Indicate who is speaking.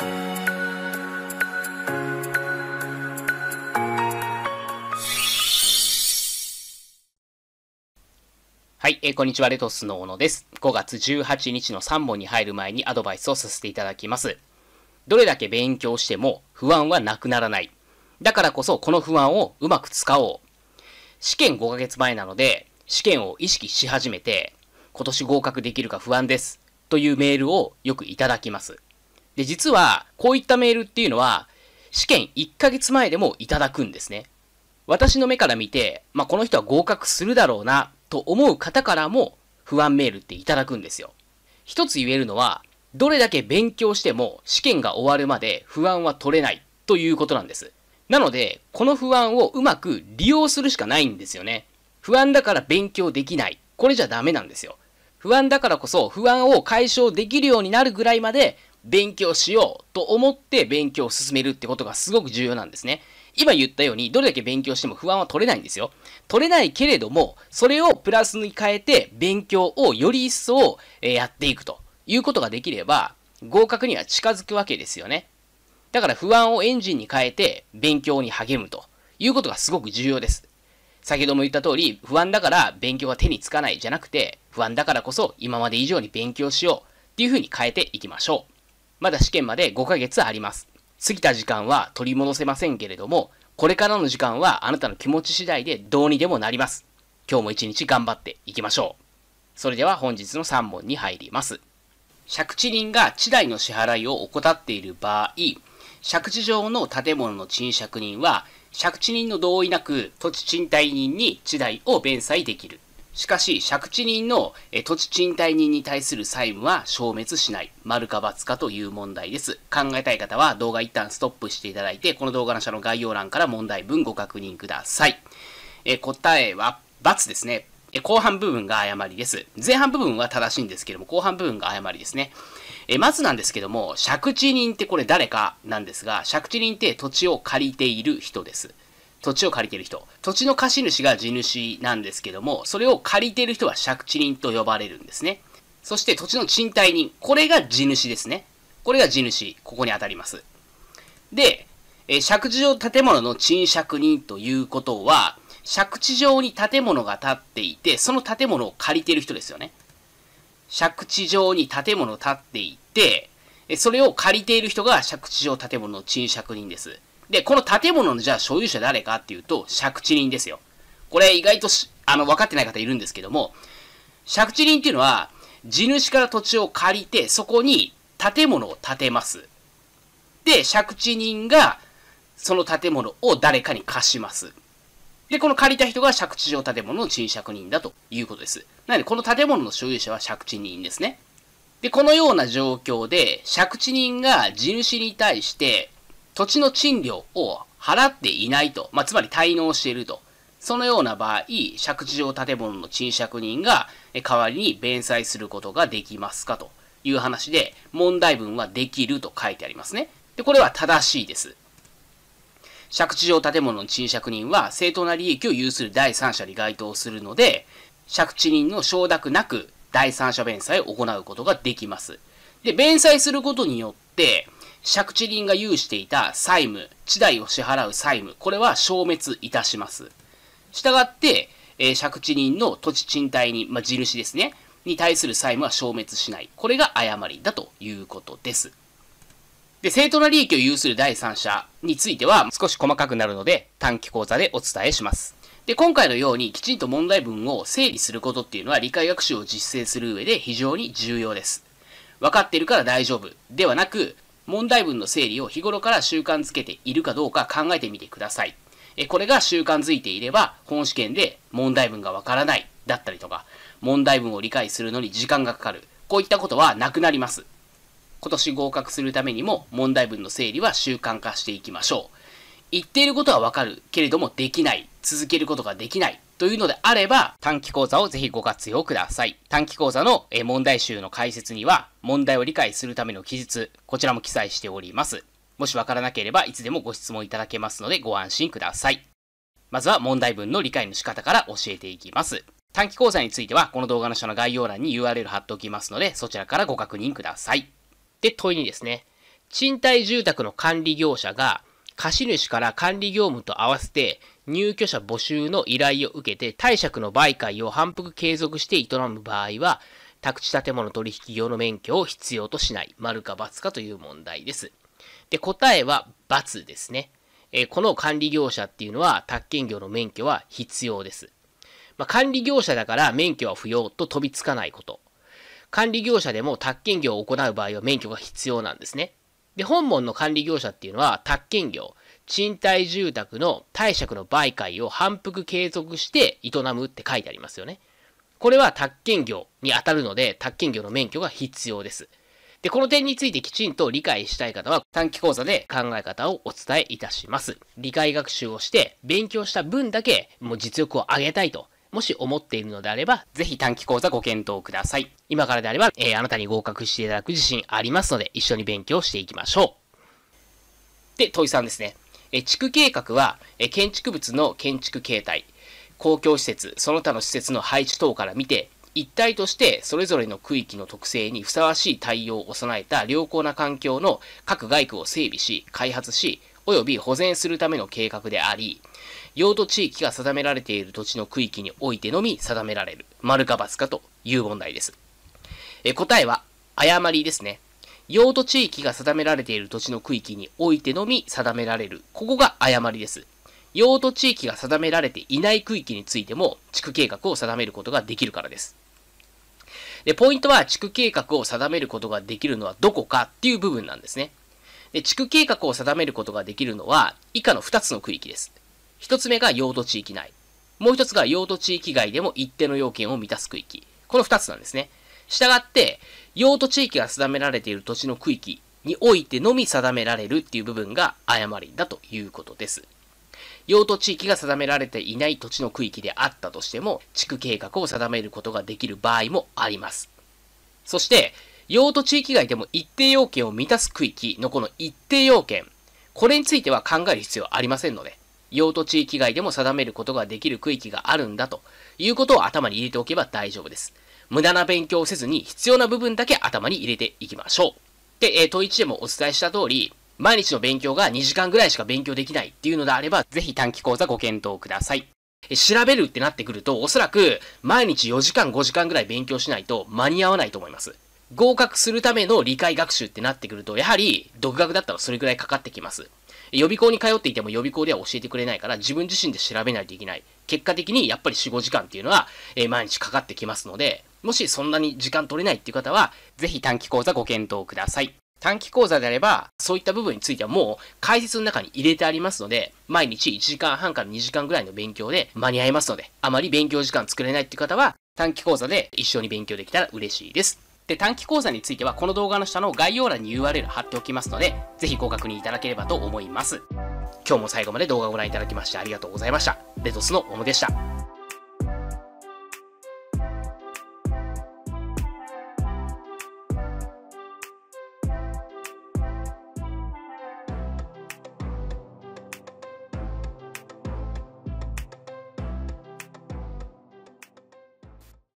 Speaker 1: はい、えー、こんにちは、レトスの小野です。5月18日の3本に入る前にアドバイスをさせていただきます。どれだけ勉強しても不安はなくならない。だからこそこの不安をうまく使おう。試験5ヶ月前なので、試験を意識し始めて、今年合格できるか不安です。というメールをよくいただきます。で、実は、こういったメールっていうのは、試験1ヶ月前でもいただくんですね。私の目から見て、まあ、この人は合格するだろうな、と思う方からも不安メールっていただくんですよ。一つ言えるのは、どれだけ勉強しても試験が終わるまで不安は取れないということなんです。なので、この不安をうまく利用するしかないんですよね。不安だから勉強できない。これじゃダメなんですよ。不安だからこそ不安を解消できるようになるぐらいまで勉強しようと思って勉強を進めるってことがすごく重要なんですね。今言ったように、どれだけ勉強しても不安は取れないんですよ。取れないけれども、それをプラスに変えて、勉強をより一層やっていくということができれば、合格には近づくわけですよね。だから不安をエンジンに変えて、勉強に励むということがすごく重要です。先ほども言った通り、不安だから勉強は手につかないじゃなくて、不安だからこそ今まで以上に勉強しようっていうふうに変えていきましょう。まだ試験まで5ヶ月あります。過ぎた時間は取り戻せませんけれども、これからの時間はあなたの気持ち次第でどうにでもなります。今日も一日頑張っていきましょう。それでは本日の3問に入ります。借地人が地代の支払いを怠っている場合、借地上の建物の賃借人は、借地人の同意なく土地賃貸人に地代を弁済できる。しかし、借地人の土地賃貸人に対する債務は消滅しない。丸か×かという問題です。考えたい方は動画一旦ストップしていただいて、この動画の下の概要欄から問題文ご確認ください。え答えは×ですね。後半部分が誤りです。前半部分は正しいんですけども、後半部分が誤りですね。えまずなんですけども、借地人ってこれ誰かなんですが、借地人って土地を借りている人です。土地を借りてる人。土地の貸主が地主なんですけども、それを借りてる人は借地人と呼ばれるんですね。そして土地の賃貸人。これが地主ですね。これが地主。ここに当たります。で、え借地上建物の賃借人ということは、借地上に建物が建っていて、その建物を借りてる人ですよね。借地上に建物建っていて、それを借りている人が借地上建物の賃借人です。で、この建物のじゃあ所有者誰かっていうと、借地人ですよ。これ意外とあの、分かってない方いるんですけども、借地人っていうのは、地主から土地を借りて、そこに建物を建てます。で、借地人が、その建物を誰かに貸します。で、この借りた人が借地上建物の賃借人だということです。なので、この建物の所有者は借地人ですね。で、このような状況で、借地人が地主に対して、土地の賃料を払っていないと、まあ、つまり滞納していると。そのような場合、借地上建物の賃借人が代わりに弁済することができますかという話で、問題文はできると書いてありますね。で、これは正しいです。借地上建物の賃借人は正当な利益を有する第三者に該当するので、借地人の承諾なく第三者弁済を行うことができます。で、弁済することによって、借地人が有していた債務、地代を支払う債務、これは消滅いたします。したがって、えー、借地人の土地賃貸に、まあ、地主ですね、に対する債務は消滅しない。これが誤りだということです。で、正当な利益を有する第三者については少し細かくなるので短期講座でお伝えします。で、今回のようにきちんと問題文を整理することっていうのは理解学習を実践する上で非常に重要です。分かってるから大丈夫ではなく、問題文の整理を日頃から習慣づけているかどうか考えてみてください。えこれが習慣づいていれば、本試験で問題文がわからないだったりとか、問題文を理解するのに時間がかかる。こういったことはなくなります。今年合格するためにも問題文の整理は習慣化していきましょう。言っていることはわかるけれどもできない。続けることができないというのであれば、短期講座をぜひご活用ください。短期講座の問題集の解説には、問題を理解するための記述、こちらも記載しております。もしわからなければ、いつでもご質問いただけますので、ご安心ください。まずは問題文の理解の仕方から教えていきます。短期講座については、この動画の下の概要欄に URL 貼っておきますので、そちらからご確認ください。で、問いにですね、賃貸住宅の管理業者が貸主から管理業務と合わせて入居者募集の依頼を受けて貸借の媒介を反復継続して営む場合は、宅地建物取引業の免許を必要としない、丸か×かという問題です。で、答えは×ですね。えー、この管理業者っていうのは、宅建業の免許は必要です。まあ、管理業者だから免許は不要と飛びつかないこと。管理業者でも宅建業を行う場合は免許が必要なんですね。で、本門の管理業者っていうのは、宅建業、賃貸住宅の貸借の媒介を反復継続して営むって書いてありますよね。これは宅建業に当たるので、宅建業の免許が必要です。で、この点についてきちんと理解したい方は短期講座で考え方をお伝えいたします。理解学習をして勉強した分だけもう実力を上げたいともし思っているのであれば、ぜひ短期講座ご検討ください。今からであれば、えー、あなたに合格していただく自信ありますので、一緒に勉強していきましょう。で、問いさんですね。え地区計画は、え建築物の建築形態、公共施設、その他の施設の配置等から見て、一体としてそれぞれの区域の特性にふさわしい対応を備えた良好な環境の各外区を整備し、開発し、及び保全するための計画であり、用途地域が定められている土地の区域においてのみ定められる、丸か×かという問題です。え答えは、誤りですね。用途地域が定められている土地の区域においてのみ定められる。ここが誤りです。用途地域が定められていない区域についても、地区計画を定めることができるからです。で、ポイントは地区計画を定めることができるのはどこかっていう部分なんですね。で、地区計画を定めることができるのは、以下の2つの区域です。一つ目が用途地域内。もう一つが用途地域外でも一定の要件を満たす区域。この二つなんですね。したがって、用途地域が定められている土地の区域においてのみ定められるっていう部分が誤りだということです。用途地域が定められていない土地の区域であったとしても、地区計画を定めることができる場合もあります。そして、用途地域外でも一定要件を満たす区域のこの一定要件、これについては考える必要はありませんので、用途地域外でも定めることができる区域があるんだということを頭に入れておけば大丈夫です。無駄な勉強をせずに必要な部分だけ頭に入れていきましょう。で、えー、問1でもお伝えした通り、毎日の勉強が2時間ぐらいしか勉強できないっていうのであれば、ぜひ短期講座ご検討ください。調べるってなってくると、おそらく毎日4時間5時間ぐらい勉強しないと間に合わないと思います。合格するための理解学習ってなってくると、やはり独学だったらそれぐらいかかってきます。予備校に通っていても予備校では教えてくれないから、自分自身で調べないといけない。結果的にやっぱり4、5時間っていうのは、えー、毎日かかってきますので、もしそんなに時間取れないっていう方は、ぜひ短期講座ご検討ください。短期講座であれば、そういった部分についてはもう解説の中に入れてありますので、毎日1時間半から2時間ぐらいの勉強で間に合いますので、あまり勉強時間作れないっていう方は、短期講座で一緒に勉強できたら嬉しいです。で、短期講座についてはこの動画の下の概要欄に URL 貼っておきますので、ぜひご確認いただければと思います。今日も最後まで動画をご覧いただきましてありがとうございました。レトスのオムでした。